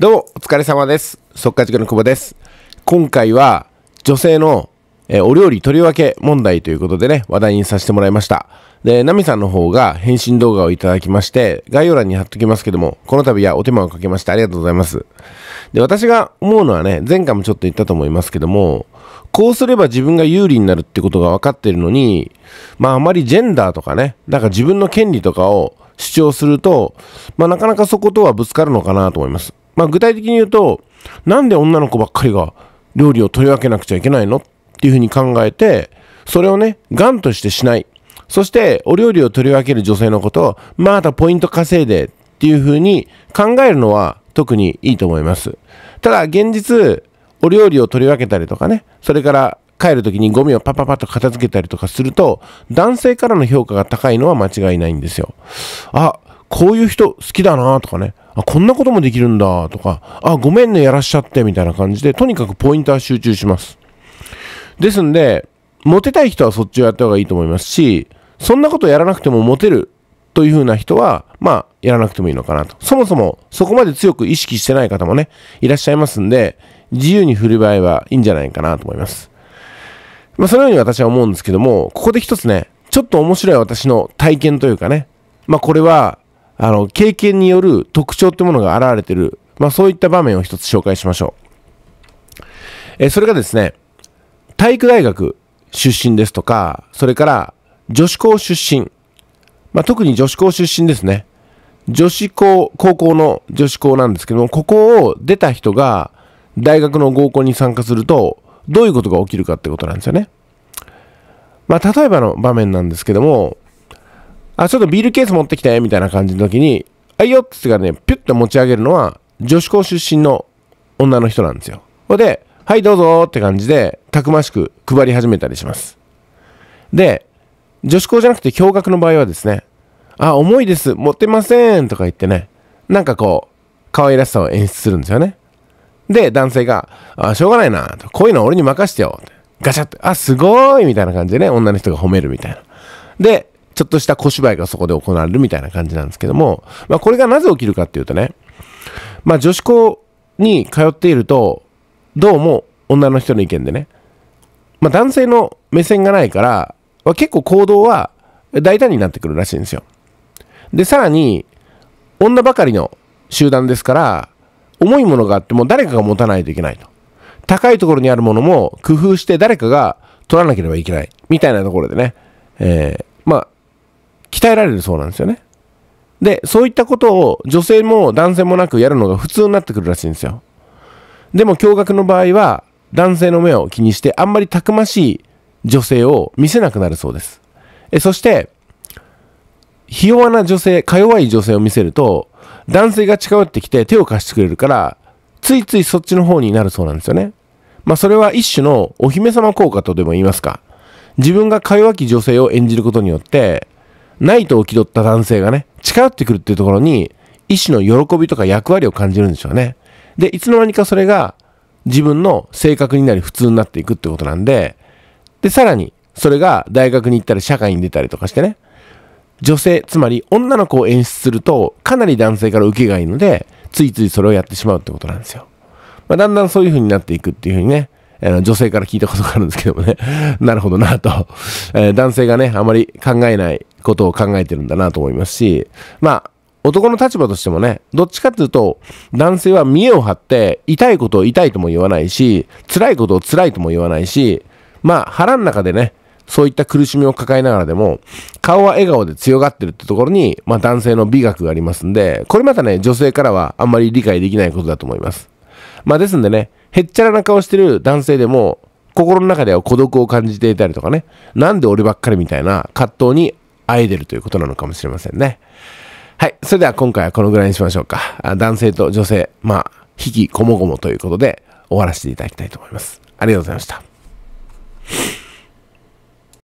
どうも、お疲れ様です。っか、塾の久保です。今回は、女性の、えー、お料理取り分け問題ということでね、話題にさせてもらいました。で、ナミさんの方が返信動画をいただきまして、概要欄に貼っときますけども、この度はお手間をかけましてありがとうございます。で、私が思うのはね、前回もちょっと言ったと思いますけども、こうすれば自分が有利になるってことが分かってるのに、まああまりジェンダーとかね、なんか自分の権利とかを主張すると、まあなかなかそことはぶつかるのかなと思います。まあ、具体的に言うと、なんで女の子ばっかりが料理を取り分けなくちゃいけないのっていうふうに考えて、それをね、ガンとしてしない。そして、お料理を取り分ける女性のことを、またポイント稼いでっていうふうに考えるのは特にいいと思います。ただ、現実、お料理を取り分けたりとかね、それから帰る時にゴミをパパパッと片付けたりとかすると、男性からの評価が高いのは間違いないんですよ。あ、こういう人好きだなとかね、あ、こんなこともできるんだとか、あ、ごめんね、やらしちゃってみたいな感じで、とにかくポイントは集中します。ですんで、モテたい人はそっちをやった方がいいと思いますし、そんなことやらなくてもモテるというふうな人は、まあ、やらなくてもいいのかなと。そもそも、そこまで強く意識してない方もね、いらっしゃいますんで、自由に振る場合はいいんじゃないかなと思います。まあ、そのように私は思うんですけども、ここで一つね、ちょっと面白い私の体験というかね、まあ、これはあの、経験による特徴ってものが現れてる、まあそういった場面を一つ紹介しましょう。えー、それがですね、体育大学出身ですとか、それから女子校出身、まあ特に女子校出身ですね。女子校、高校の女子校なんですけども、ここを出た人が大学の合コンに参加すると、どういうことが起きるかってことなんですよね。まあ、例えばの場面なんですけども、あ、ちょっとビールケース持ってきて、みたいな感じの時に、あいよっつがね、ピュッと持ち上げるのは、女子校出身の女の人なんですよ。ほで、はいどうぞって感じで、たくましく配り始めたりします。で、女子校じゃなくて驚愕の場合はですね、あ、重いです、持ってませんとか言ってね、なんかこう、可愛らしさを演出するんですよね。で、男性が、あ、しょうがないな、こういうの俺に任せてよ。ガチャって、あ、すごいみたいな感じでね、女の人が褒めるみたいな。で、ちょっとした小芝居がそこで行われるみたいな感じなんですけども、まあ、これがなぜ起きるかっていうとね、まあ、女子校に通っていると、どうも女の人の意見でね、まあ、男性の目線がないから、まあ、結構行動は大胆になってくるらしいんですよ。で、さらに、女ばかりの集団ですから、重いものがあっても誰かが持たないといけないと。高いところにあるものも工夫して誰かが取らなければいけない。みたいなところでね、えー、まあ、鍛えられるそうなんですよね。で、そういったことを女性も男性もなくやるのが普通になってくるらしいんですよ。でも驚愕の場合は男性の目を気にしてあんまりたくましい女性を見せなくなるそうです。えそして、ひ弱な女性、か弱い女性を見せると男性が近寄ってきて手を貸してくれるからついついそっちの方になるそうなんですよね。まあそれは一種のお姫様効果とでも言いますか。自分がか弱き女性を演じることによってナイトを気取った男性がね、近寄ってくるっていうところに、医師の喜びとか役割を感じるんでしょうね。で、いつの間にかそれが自分の性格になり普通になっていくってことなんで、で、さらに、それが大学に行ったり社会に出たりとかしてね、女性、つまり女の子を演出すると、かなり男性から受けがいいので、ついついそれをやってしまうってことなんですよ。まあ、だんだんそういう風になっていくっていう風にね、あの女性から聞いたことがあるんですけどもね、なるほどなと、えー、男性がね、あまり考えないことを考えてるんだなと思いますし、まあ、男の立場としてもね、どっちかっていうと、男性は見栄を張って、痛いことを痛いとも言わないし、辛いことを辛いとも言わないし、まあ、腹ん中でね、そういった苦しみを抱えながらでも、顔は笑顔で強がってるってところに、まあ男性の美学がありますんで、これまたね、女性からはあんまり理解できないことだと思います。まあですんでね、へっちゃらな顔してる男性でも、心の中では孤独を感じていたりとかね、なんで俺ばっかりみたいな葛藤にアイドルということなのかもしれませんね。はい。それでは今回はこのぐらいにしましょうか。男性と女性、まあ、引きこもごもということで終わらせていただきたいと思います。ありがとうございました。